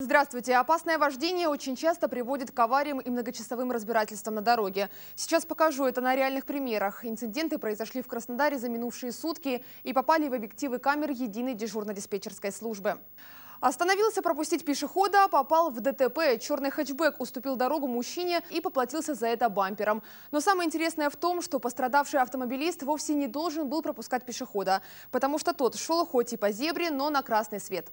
Здравствуйте. Опасное вождение очень часто приводит к авариям и многочасовым разбирательствам на дороге. Сейчас покажу это на реальных примерах. Инциденты произошли в Краснодаре за минувшие сутки и попали в объективы камер единой дежурно-диспетчерской службы. Остановился пропустить пешехода, попал в ДТП. Черный хэтчбэк уступил дорогу мужчине и поплатился за это бампером. Но самое интересное в том, что пострадавший автомобилист вовсе не должен был пропускать пешехода, потому что тот шел хоть и по зебре, но на красный свет.